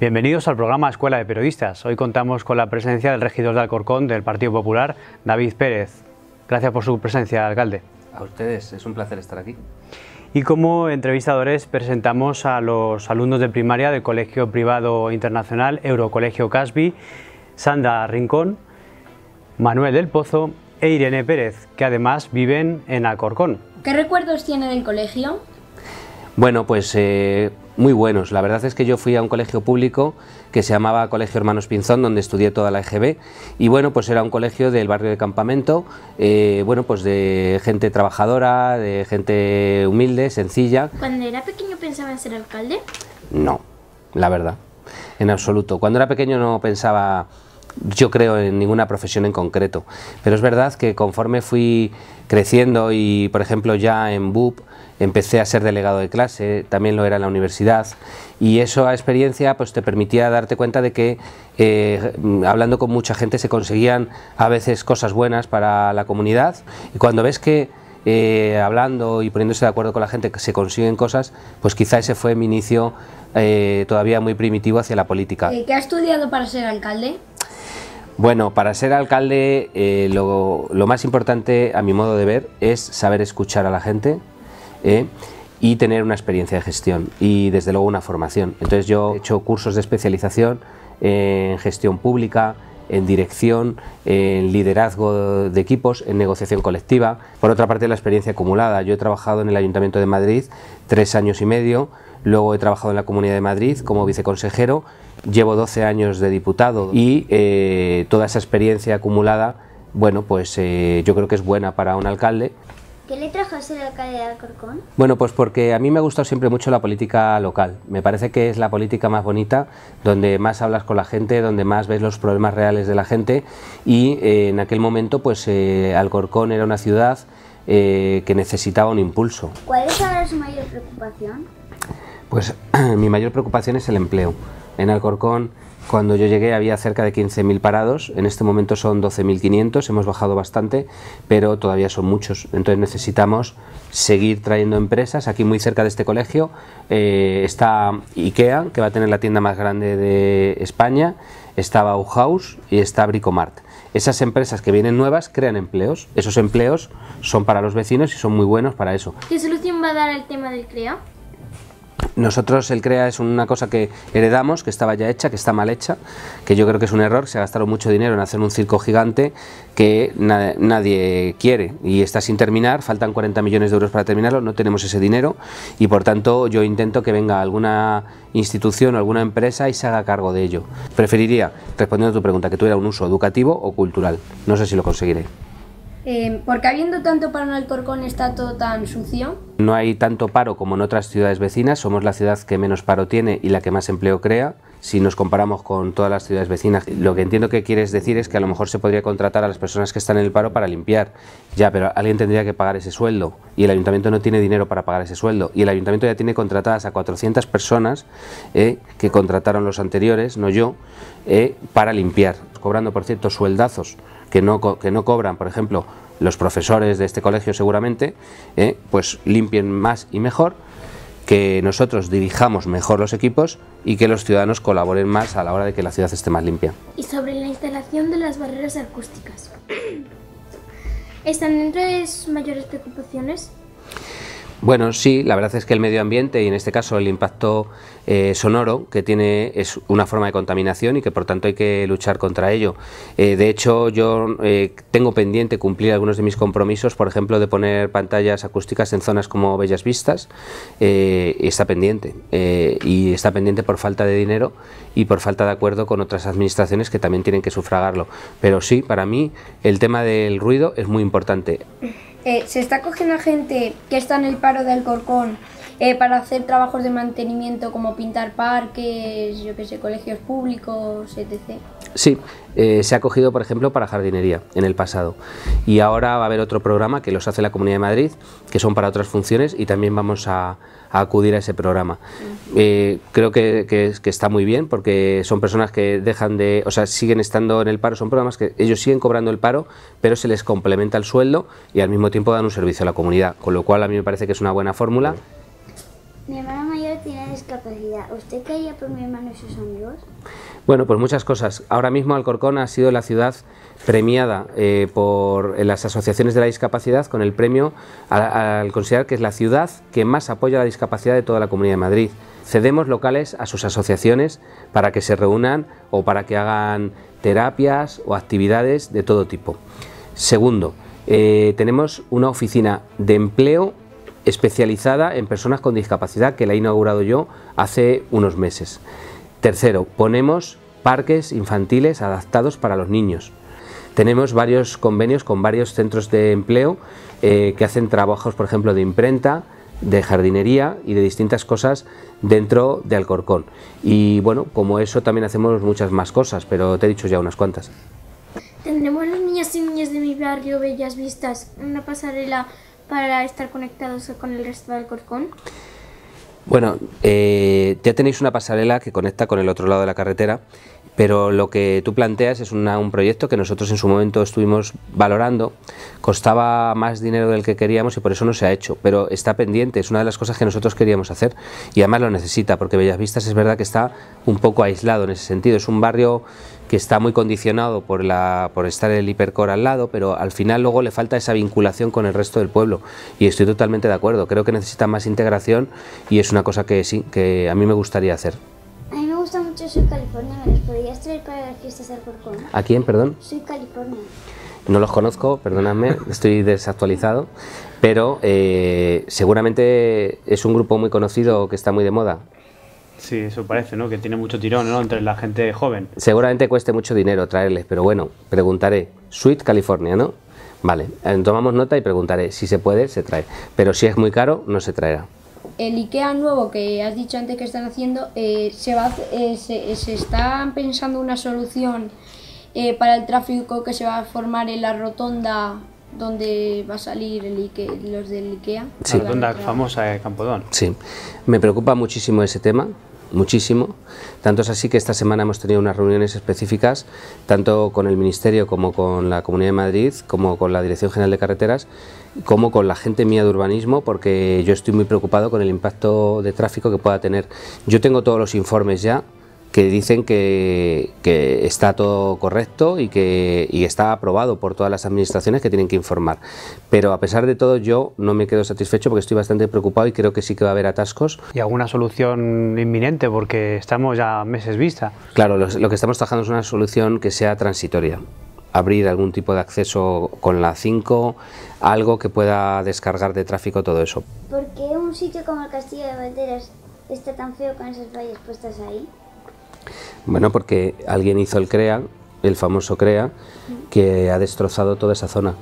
Bienvenidos al programa Escuela de Periodistas. Hoy contamos con la presencia del regidor de Alcorcón del Partido Popular, David Pérez. Gracias por su presencia, alcalde. A ustedes, es un placer estar aquí. Y como entrevistadores presentamos a los alumnos de primaria del Colegio Privado Internacional Eurocolegio Casby, Sandra Rincón, Manuel del Pozo e Irene Pérez, que además viven en Alcorcón. ¿Qué recuerdos tiene del colegio? Bueno, pues eh, muy buenos. La verdad es que yo fui a un colegio público que se llamaba Colegio Hermanos Pinzón, donde estudié toda la EGB, y bueno, pues era un colegio del barrio de Campamento, eh, bueno, pues de gente trabajadora, de gente humilde, sencilla. ¿Cuando era pequeño pensaba en ser alcalde? No, la verdad, en absoluto. Cuando era pequeño no pensaba yo creo en ninguna profesión en concreto, pero es verdad que conforme fui creciendo y por ejemplo ya en BUP empecé a ser delegado de clase, también lo era en la universidad y esa experiencia pues te permitía darte cuenta de que eh, hablando con mucha gente se conseguían a veces cosas buenas para la comunidad y cuando ves que eh, hablando y poniéndose de acuerdo con la gente que se consiguen cosas, pues quizá ese fue mi inicio eh, todavía muy primitivo hacia la política. ¿Qué ha estudiado para ser alcalde? Bueno, para ser alcalde eh, lo, más importante, a mi modo de ver, es saber escuchar a la gente ¿eh? y tener una experiencia de gestión y desde luego una formación. Entonces yo he hecho cursos de especialización en gestión pública, en dirección, en liderazgo de equipos, en negociación colectiva. Por otra parte, la experiencia acumulada. Yo he trabajado en el Ayuntamiento de Madrid tres años y medio, luego he trabajado en la Comunidad de Madrid como viceconsejero, llevo 12 años de diputado y eh, toda esa experiencia acumulada, bueno, pues eh, yo creo que es buena para un alcalde ¿Qué le trajo a ser alcalde de Alcorcón? Bueno, pues porque a mí me ha gustado siempre mucho la política local. Me parece que es la política más bonita, donde más hablas con la gente, donde más ves los problemas reales de la gente. Y eh, en aquel momento, pues eh, Alcorcón era una ciudad eh, que necesitaba un impulso. ¿Cuál es ahora su mayor preocupación? Pues mi mayor preocupación es el empleo. En Alcorcón cuando yo llegué había cerca de 15.000 parados, en este momento son 12.500, hemos bajado bastante, pero todavía son muchos. Entonces necesitamos seguir trayendo empresas. Aquí muy cerca de este colegio eh, está IKEA, que va a tener la tienda más grande de España, está Bauhaus y está Bricomart. Esas empresas que vienen nuevas crean empleos. Esos empleos son para los vecinos y son muy buenos para eso. ¿Qué solución va a dar el tema del CREA? Nosotros el CREA es una cosa que heredamos, que estaba ya hecha, que está mal hecha, que yo creo que es un error, se ha gastado mucho dinero en hacer un circo gigante que nadie quiere y está sin terminar, faltan 40 millones de euros para terminarlo, no tenemos ese dinero y por tanto yo intento que venga alguna institución o alguna empresa y se haga cargo de ello. Preferiría, respondiendo a tu pregunta, que tuviera un uso educativo o cultural, no sé si lo conseguiré. Eh, porque habiendo tanto paro en Alcorcón está todo tan sucio. No hay tanto paro como en otras ciudades vecinas, somos la ciudad que menos paro tiene y la que más empleo crea. Si nos comparamos con todas las ciudades vecinas, lo que entiendo que quieres decir es que a lo mejor se podría contratar a las personas que están en el paro para limpiar. Ya, pero alguien tendría que pagar ese sueldo y el ayuntamiento no tiene dinero para pagar ese sueldo. Y el ayuntamiento ya tiene contratadas a 400 personas eh, que contrataron los anteriores, no yo, eh, para limpiar, cobrando por cierto sueldazos que no, que no cobran, por ejemplo, los profesores de este colegio seguramente, ¿eh? pues limpien más y mejor, que nosotros dirijamos mejor los equipos y que los ciudadanos colaboren más a la hora de que la ciudad esté más limpia. Y sobre la instalación de las barreras acústicas. ¿Están dentro de sus mayores preocupaciones? Bueno, sí, la verdad es que el medio ambiente y en este caso el impacto eh, sonoro que tiene es una forma de contaminación y que por tanto hay que luchar contra ello. Eh, de hecho, yo eh, tengo pendiente cumplir algunos de mis compromisos, por ejemplo, de poner pantallas acústicas en zonas como Bellas Vistas, está pendiente. y está pendiente por falta de dinero y por falta de acuerdo con otras administraciones que también tienen que sufragarlo. Pero sí, para mí el tema del ruido es muy importante. Eh, se está cogiendo gente que está en el paro del Corcón eh, para hacer trabajos de mantenimiento como pintar parques, yo qué sé, colegios públicos, etc. Sí, eh, se ha cogido, por ejemplo, para jardinería en el pasado. Y ahora va a haber otro programa que los hace la Comunidad de Madrid, que son para otras funciones y también vamos a, acudir a ese programa. Eh, creo que, que, está muy bien porque son personas que dejan de, o sea, siguen estando en el paro, son programas que ellos siguen cobrando el paro, pero se les complementa el sueldo y al mismo tiempo dan un servicio a la comunidad, con lo cual a mí me parece que es una buena fórmula. Mi hermano mayor tiene discapacidad. ¿Usted qué haría por mi hermano y sus amigos? Bueno, pues muchas cosas. Ahora mismo Alcorcón ha sido la ciudad premiada eh, por las asociaciones de la discapacidad con el premio al considerar que es la ciudad que más apoya a la discapacidad de toda la Comunidad de Madrid. Cedemos locales a sus asociaciones para que se reúnan o para que hagan terapias o actividades de todo tipo. Segundo, eh, tenemos una oficina de empleo especializada en personas con discapacidad que la he inaugurado yo hace unos meses. Tercero, ponemos parques infantiles adaptados para los niños. Tenemos varios convenios con varios centros de empleo eh, que hacen trabajos, por ejemplo, de imprenta, de jardinería y de distintas cosas dentro de Alcorcón. Y bueno, como eso también hacemos muchas más cosas, pero te he dicho ya unas cuantas. Tendremos niñas y niñas de mi barrio Bellas Vistas, una pasarela para estar conectados con el resto del Corcón? Bueno, eh, ya tenéis una pasarela que conecta con el otro lado de la carretera pero lo que tú planteas es un proyecto que nosotros en su momento estuvimos valorando, costaba más dinero del que queríamos y por eso no se ha hecho, pero está pendiente, es una de las cosas que nosotros queríamos hacer y además lo necesita, porque Bellas Vistas es verdad que está un poco aislado en ese sentido, es un barrio que está muy condicionado por, la, por estar el hipercore al lado, pero al final luego le falta esa vinculación con el resto del pueblo. Y estoy totalmente de acuerdo, creo que necesita más integración y es una cosa que sí, que a mí me gustaría hacer. A mí me gusta mucho ser California, ¿A quién, perdón? Soy California. No los conozco, perdóname, estoy desactualizado, pero eh, seguramente es un grupo muy conocido que está muy de moda. Sí, eso parece, ¿no? Que tiene mucho tirón, ¿no? Entre la gente joven. Seguramente cueste mucho dinero traerles, pero bueno, preguntaré. Sweet California, ¿no? Vale, eh, tomamos nota y preguntaré. Si se puede, se trae. Pero si es muy caro, no se traerá el IKEA nuevo que has dicho antes que están haciendo, eh, se, va, eh, se, se, están pensando una solución eh, para el tráfico que se va a formar en la rotonda donde va a salir el los del IKEA? Sí. La rotonda famosa de Campodón. Sí, me preocupa muchísimo ese tema muchísimo. Tanto es así que esta semana hemos tenido unas reuniones específicas, tanto con el Ministerio como con la Comunidad de Madrid, como con la Dirección General de Carreteras, como con la gente mía de urbanismo, porque yo estoy muy preocupado con el impacto de tráfico que pueda tener. Yo tengo todos los informes ya, que dicen que, está todo correcto y que está aprobado por todas las administraciones que tienen que informar. Pero a pesar de todo yo no me quedo satisfecho porque estoy bastante preocupado y creo que sí que va a haber atascos. ¿Y alguna solución inminente? Porque estamos ya meses vista. Claro, lo, que estamos trabajando es una solución que sea transitoria abrir algún tipo de acceso con la 5, algo que pueda descargar de tráfico todo eso. ¿Por qué un sitio como el Castillo de Valderas está tan feo con esas vallas puestas ahí? Bueno, porque alguien hizo el CREA, el famoso CREA, que ha destrozado toda esa zona.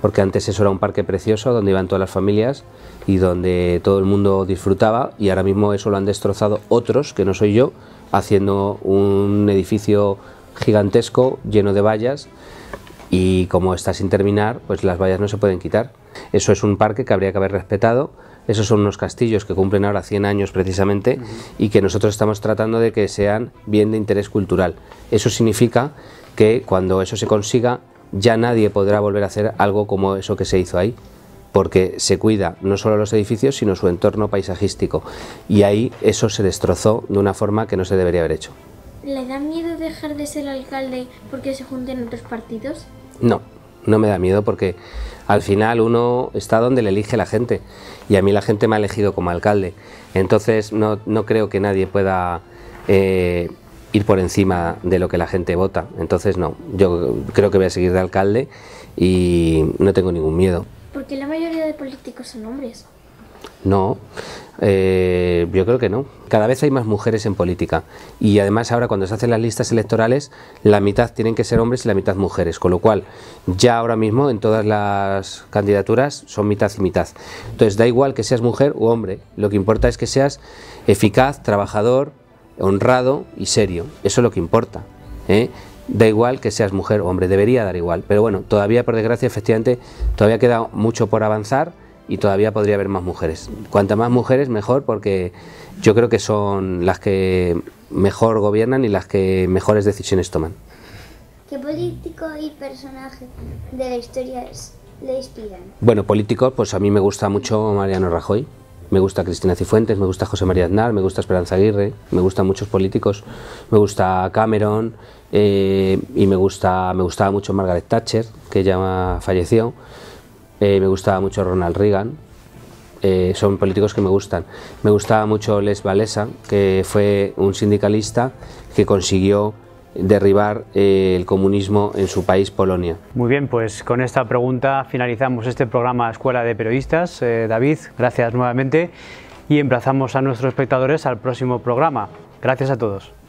Porque antes eso era un parque precioso donde iban todas las familias y donde todo el mundo disfrutaba y ahora mismo eso lo han destrozado otros, que no soy yo, haciendo un edificio gigantesco lleno de vallas y como está sin terminar, pues las vallas no se pueden quitar. Eso es un parque que habría que haber respetado esos son unos castillos que cumplen ahora 100 años precisamente y que nosotros estamos tratando de que sean bien de interés cultural. Eso significa que cuando eso se consiga ya nadie podrá volver a hacer algo como eso que se hizo ahí porque se cuida no solo los edificios, sino su entorno paisajístico. Y ahí eso se destrozó de una forma que no se debería haber hecho. ¿Le da miedo dejar de ser alcalde porque se junten otros partidos? No, no me da miedo porque al final uno está donde le elige la gente y a mí la gente me ha elegido como alcalde. Entonces no, creo que nadie pueda eh, ir por encima de lo que la gente vota. Entonces no, yo creo que voy a seguir de alcalde y no tengo ningún miedo. Porque la mayoría de políticos son hombres. No, eh, yo creo que no. Cada vez hay más mujeres en política y además ahora cuando se hacen las listas electorales la mitad tienen que ser hombres y la mitad mujeres, con lo cual ya ahora mismo en todas las candidaturas son mitad y mitad. Entonces da igual que seas mujer u hombre, lo que importa es que seas eficaz, trabajador, honrado y serio. Eso es lo que importa. ¿eh? da igual que seas mujer o hombre, debería dar igual. Pero bueno, todavía por desgracia efectivamente todavía queda mucho por avanzar y todavía podría haber más mujeres. Cuanta más mujeres, mejor, porque yo creo que son las que mejor gobiernan y las que mejores decisiones toman. ¿Qué político y personaje de la historia le inspiran? Bueno, políticos, pues a mí me gusta mucho Mariano Rajoy, me gusta Cristina Cifuentes, me gusta José María Aznar, me gusta Esperanza Aguirre, me gustan muchos políticos, me gusta Cameron eh, y me, gusta, me gustaba mucho Margaret Thatcher, que ya falleció. Eh, me gustaba mucho Ronald Reagan. Eh, son políticos que me gustan. Me gustaba mucho Les Valesa, que fue un sindicalista que consiguió derribar eh, el comunismo en su país, Polonia. Muy bien, pues con esta pregunta finalizamos este programa Escuela de Periodistas. David, gracias nuevamente y emplazamos a nuestros espectadores al próximo programa. Gracias a todos.